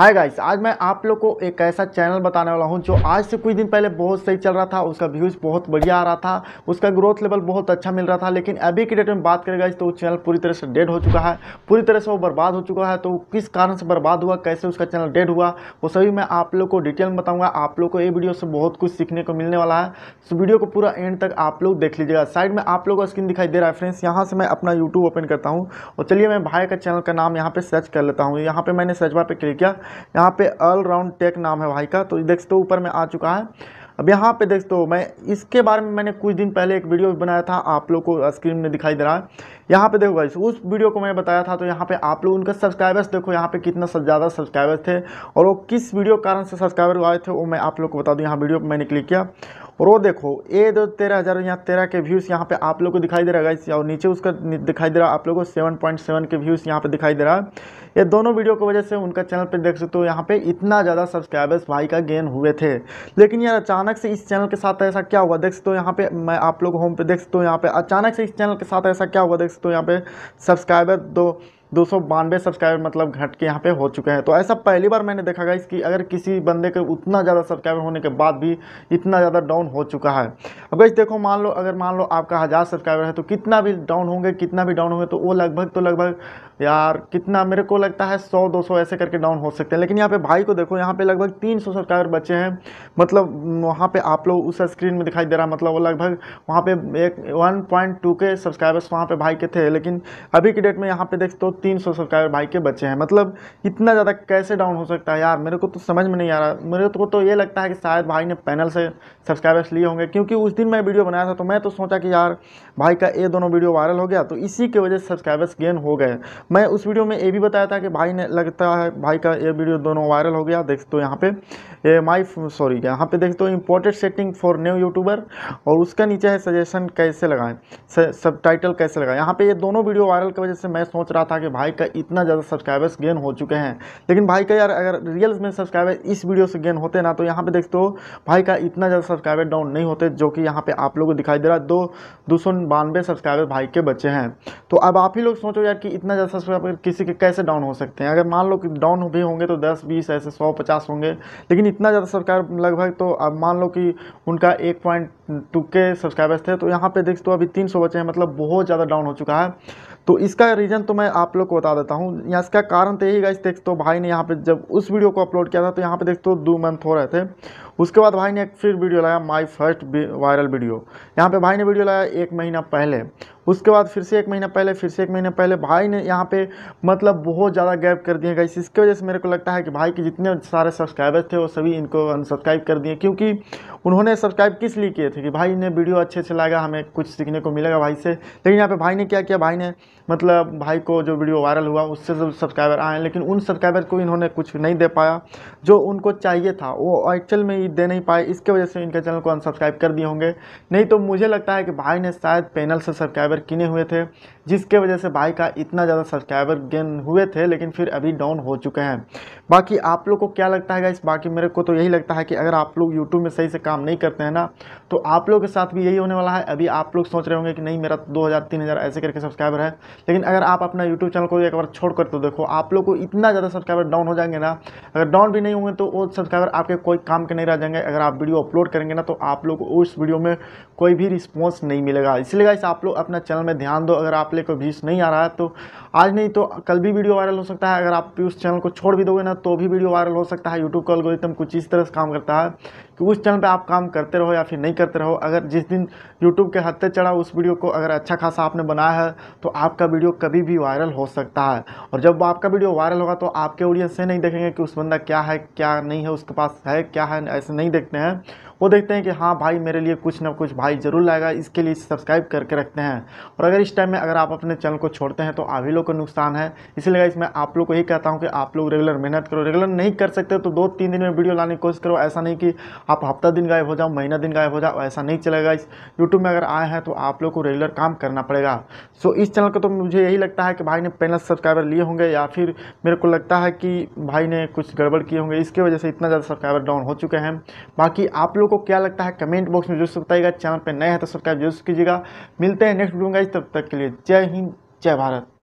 hi guys आज मैं आप लोग को एक ऐसा चैनल बताने वाला हूं जो आज से कुछ दिन पहले बहुत सही चल रहा था उसका व्यूज़ बहुत बढ़िया आ रहा था उसका ग्रोथ लेवल बहुत अच्छा मिल रहा था लेकिन अभी की डेट में बात करें गाइस तो वो चैनल पूरी तरह से डेड हो चुका है पूरी तरह से वो बर्बाद हो चुका है तो किस कारण से बर्बाद हुआ कैसे उसका चैनल डेड हुआ वो सभी मैं आप लोग को डिटेल में बताऊँगा आप लोग को ये वीडियो से बहुत कुछ सीखने को मिलने वाला है तो वीडियो को पूरा एंड तक आप लोग देख लीजिएगा साइड में आप लोग का स्क्रीन दिखाई दे रहा है फ्रेंड्स यहाँ से मैं अपना यूट्यूब ओपन करता हूँ और चलिए मैं भाई का चैनल का नाम यहाँ पर सर्च कर लेता हूँ यहाँ पर मैंने सर्च बार पर क्लिक किया यहाँ पे ऑल राउंड टेक नाम है भाई का तो देख सकते हो ऊपर में आ चुका है अब यहाँ पे देख सकते हो मैं इसके बारे में मैंने कुछ दिन पहले एक वीडियो बनाया था आप लोग को स्क्रीन में दिखाई दे रहा है यहाँ पे देखो भाई उस वीडियो को मैंने बताया था तो यहाँ पे आप लोग उनका सब्सक्राइबर्स देखो यहाँ पे कितना ज़्यादा सब्सक्राइबर्स थे और वो किस वीडियो कारण से सब्सक्राइबर आए थे वो मैं आप लोग को बता दूँ यहाँ वीडियो पर मैंने क्लिक किया और वो देखो ये दो तेरह हज़ार यहाँ तेरह के व्यूज़ यहाँ पे आप लोग को दिखाई दे रहा है गाइस और नीचे उसका दिखाई दे रहा आप लोगों को seven point seven K views यहाँ पे दिखाई दे रहा है ये दोनों वीडियो की वजह से उनका चैनल पे देख सकते हो यहाँ पे इतना ज़्यादा सब्सक्राइबर्स भाई का गेन हुए थे लेकिन यार अचानक से इस चैनल के साथ ऐसा क्या हुआ देख सकते हो यहाँ पे मैं आप लोग होम पे देख सकते हो यहाँ पे अचानक से इस चैनल के साथ ऐसा क्या हुआ देख सकते हो यहाँ पे सब्सक्राइबर दो दो सब्सक्राइबर मतलब घट के यहाँ पे हो चुके हैं तो ऐसा पहली बार मैंने देखा गया कि अगर किसी बंदे के उतना ज़्यादा सब्सक्राइबर होने के बाद भी इतना ज़्यादा डाउन हो चुका है अब इस देखो मान लो अगर मान लो आपका हज़ार सब्सक्राइबर है तो कितना भी डाउन होंगे कितना भी डाउन होंगे तो वो लगभग तो लगभग यार कितना मेरे को लगता है सौ दो सौ ऐसे करके डाउन हो सकते हैं लेकिन यहाँ पर भाई को देखो यहाँ पे लगभग तीन सौ सब्सक्राइबर बचे हैं मतलब वहाँ पर आप लोग उस स्क्रीन में दिखाई दे रहा मतलब वो लगभग वहाँ पर एक one point two K subscribers वहाँ पर भाई के थे लेकिन अभी की डेट में यहाँ पर देख तो तीन सौ सब्सक्राइबर भाई के बच्चे हैं मतलब इतना ज़्यादा कैसे डाउन हो सकता है यार मेरे को तो समझ में नहीं आ रहा मेरे को तो ये लगता है कि शायद भाई ने पैनल से सब्सक्राइबर्स लिए होंगे क्योंकि उस दिन मैं वीडियो बनाया था तो मैं तो सोचा कि यार भाई का ये दोनों वीडियो वायरल हो गया तो इसी की वजह से सब्सक्राइबर्स गेन हो गए मैं उस वीडियो में ये भी बताया था कि भाई ने लगता है भाई का ये वीडियो दोनों वायरल हो गया देख तो यहाँ पे माई सॉरी यहाँ पे देख दो imported setting for new YouTuber और उसका नीचे है सजेशन कैसे लगाएं सब टाइटल कैसे लगाएं यहाँ पे ये दोनों वीडियो वायरल की वजह से मैं सोच रहा था कि कि भाई का इतना ज़्यादा सब्सक्राइबर्स गेन हो चुके हैं लेकिन भाई का यार अगर रियल में सब्सक्राइबर इस वीडियो से गेन होते ना तो यहाँ पे देखते हो भाई का इतना ज़्यादा सब्सक्राइबर डाउन नहीं होते जो कि यहाँ पे आप लोगों को दिखाई दे रहा है दो दो सब्सक्राइबर भाई के बच्चे हैं तो अब आप ही लोग सोचो यार कि इतना ज़्यादा सब्सक्राइबर किसी के कैसे डाउन हो सकते हैं अगर मान लो कि डाउन भी होंगे तो दस बीस ऐसे सौ पचास होंगे लेकिन इतना ज़्यादा सब्सक्राइबर लगभग तो अब मान लो कि उनका एक पॉइंट टू के सब्सक्राइबर्स थे तो यहाँ पे देखते हो अभी तीन सौ बचे हैं मतलब बहुत ज़्यादा डाउन हो चुका है तो इसका रीज़न तो मैं आप लोग को बता देता हूँ यहाँ इसका कारण तो यही गाइस देख तो भाई ने यहाँ पे जब उस वीडियो को अपलोड किया था तो यहाँ पे देख तो दो मंथ हो रहे थे उसके बाद भाई ने एक फिर वीडियो लाया माई फर्स्ट वायरल वीडियो यहाँ पे भाई ने वीडियो लाया एक महीना पहले उसके बाद फिर से एक महीना पहले फिर से एक महीना पहले भाई ने यहाँ पे मतलब बहुत ज़्यादा गैप कर दिए गई इसकी वजह से मेरे को लगता है कि भाई के जितने सारे सब्सक्राइबर थे वो सभी इनको अनसब्सक्राइब कर दिए क्योंकि उन्होंने सब्सक्राइब किस लिए किए थे कि भाई ने वीडियो अच्छे से लगा हमें कुछ सीखने को मिलेगा भाई से लेकिन यहाँ पर भाई ने क्या किया भाई ने मतलब भाई को जो वीडियो वायरल हुआ उससे जो सब्सक्राइबर आए लेकिन उन सब्सक्राइबर को इन्होंने कुछ नहीं दे पाया जो उनको चाहिए था वो एक्चुअल में भी दे नहीं पाए इसके वजह से इनके चैनल को अनसब्सक्राइब कर दिए होंगे नहीं तो मुझे लगता है कि भाई ने शायद पैनल से सब्सक्राइबर किने हुए थे जिसके वजह से भाई का इतना ज़्यादा सब्सक्राइबर गेन हुए थे लेकिन फिर अभी डाउन हो चुके हैं बाकी आप लोग को क्या लगता है इस बाकी मेरे को तो यही लगता है कि अगर आप लोग यूट्यूब में सही से काम नहीं करते हैं ना तो आप लोग के साथ भी यही होने वाला है अभी आप लोग सोच रहे होंगे कि नहीं मेरा दो हज़ार तीन हज़ार ऐसे करके सब्सक्राइबर है लेकिन अगर आप अपना यूट्यूब चैनल को एक बार छोड़ कर तो देखो आप लोग को इतना ज़्यादा सब्सक्राइबर डाउन हो जाएंगे ना अगर डाउन भी नहीं होंगे तो वो सब्सक्राइबर आपके कोई काम के नहीं रह जाएंगे अगर आप वीडियो अपलोड करेंगे ना तो आप लोग उस वीडियो में कोई भी रिस्पॉन्स नहीं मिलेगा इसलिए गाइस आप लोग अपना चैनल में ध्यान दो अगर आप लोग को व्यूज़ नहीं आ रहा है तो आज नहीं तो कल भी वीडियो वायरल हो सकता है अगर आप उस चैनल को छोड़ भी दोगे ना तो भी वीडियो वायरल हो सकता है यूट्यूब का एकदम कुछ इस तरह से काम करता है कि उस चैनल पे आप काम करते रहो या फिर नहीं करते रहो अगर जिस दिन यूट्यूब के हत्ते चढ़ा उस वीडियो को अगर अच्छा खासा आपने बनाया है तो आपका वीडियो कभी भी वायरल हो सकता है और जब आपका वीडियो वायरल होगा तो आपके ऑडियंस से नहीं देखेंगे कि उस बंदा क्या है क्या नहीं है उसके पास है क्या है ऐसे नहीं देखते हैं वो देखते हैं कि हाँ भाई मेरे लिए कुछ ना कुछ भाई ज़रूर लाएगा इसके लिए सब्सक्राइब करके रखते हैं और अगर इस टाइम में अगर आप अपने चैनल को छोड़ते हैं तो आप ही लोग को नुकसान है इसलिए इसमें आप लोग को यही कहता हूँ कि आप लोग रेगुलर मेहनत करो रेगुलर नहीं कर सकते तो दो तीन दिन में वीडियो लाने की कोशिश करो ऐसा नहीं कि आप हफ्ता दिन गायब हो जाओ महीना दिन गायब हो जाओ ऐसा नहीं चलेगा इस यूट्यूब में अगर आए हैं तो आप लोग को रेगुलर काम करना पड़ेगा सो इस चैनल को तो मुझे यही लगता है कि भाई ने पहले सब्सक्राइबर लिए होंगे या फिर मेरे को लगता है कि भाई ने कुछ गड़बड़ किए होंगे इसके वजह से इतना ज़्यादा सब्सक्राइबर डाउन हो चुके हैं बाकी आप लोग लोगों को क्या लगता है कमेंट बॉक्स में जरूर से बताइएगा चैनल पर नया है तो सब्सक्राइब जरूर कीजिएगा मिलते हैं नेक्स्ट वीडियो में तब तक के लिए जय हिंद जय भारत